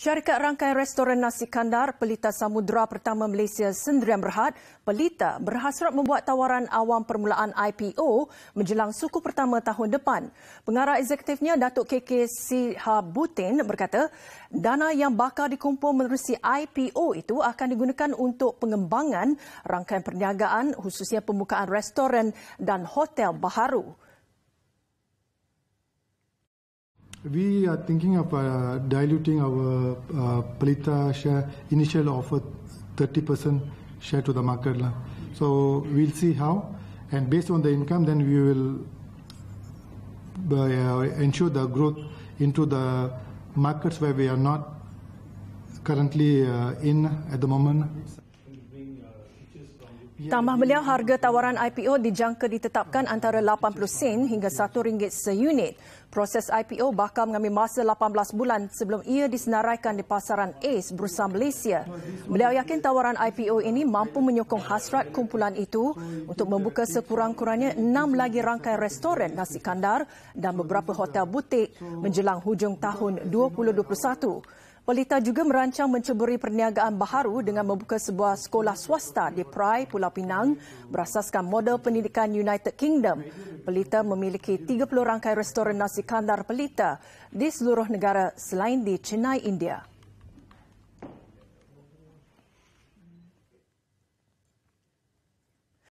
Syarikat rangkaian restoran nasi kandar Pelita Samudra Pertama Malaysia Sendirian Berhad, Pelita berhasrat membuat tawaran awam permulaan IPO menjelang suku pertama tahun depan. Pengarah eksekutifnya Datuk KK Sihabutin berkata, dana yang bakal dikumpul menerusi IPO itu akan digunakan untuk pengembangan rangkaian perniagaan khususnya pembukaan restoran dan hotel baharu. We are thinking of uh, diluting our uh, Palita share, initial offer 30% share to the market. So we'll see how, and based on the income, then we will uh, ensure the growth into the markets where we are not currently uh, in at the moment. Ya, Tambah ya. beliau, harga tawaran IPO dijangka ditetapkan antara 80 sen hingga rm ringgit seunit. Proses IPO bakal mengambil masa 18 bulan sebelum ia disenaraikan di pasaran ACE Bursa Malaysia. Beliau yakin tawaran IPO ini mampu menyokong hasrat kumpulan itu untuk membuka sekurang-kurangnya enam lagi rangkaian restoran nasi kandar dan beberapa hotel butik menjelang hujung tahun 2021. Polita juga merancang menceburi perniagaan baharu dengan membuka sebuah sekolah swasta di Prai, Pulau Pinang berasaskan model pendidikan United Kingdom. Pelita memiliki 30 rangkai restoran nasi kandar Pelita di seluruh negara selain di Chennai, India.